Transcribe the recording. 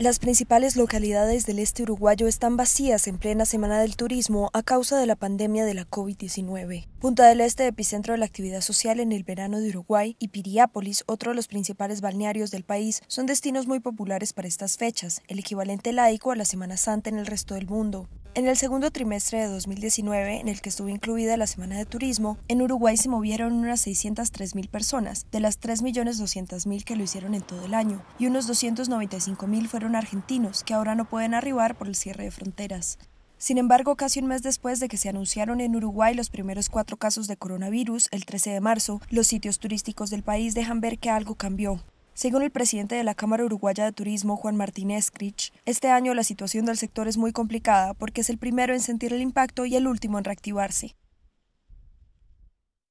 Las principales localidades del este uruguayo están vacías en plena semana del turismo a causa de la pandemia de la COVID-19. Punta del Este, epicentro de la actividad social en el verano de Uruguay, y Piriápolis, otro de los principales balnearios del país, son destinos muy populares para estas fechas, el equivalente laico a la Semana Santa en el resto del mundo. En el segundo trimestre de 2019, en el que estuvo incluida la Semana de Turismo, en Uruguay se movieron unas 603.000 personas, de las 3.200.000 que lo hicieron en todo el año, y unos 295.000 fueron argentinos, que ahora no pueden arribar por el cierre de fronteras. Sin embargo, casi un mes después de que se anunciaron en Uruguay los primeros cuatro casos de coronavirus, el 13 de marzo, los sitios turísticos del país dejan ver que algo cambió. Según el presidente de la Cámara Uruguaya de Turismo, Juan Martínez Crich, este año la situación del sector es muy complicada porque es el primero en sentir el impacto y el último en reactivarse.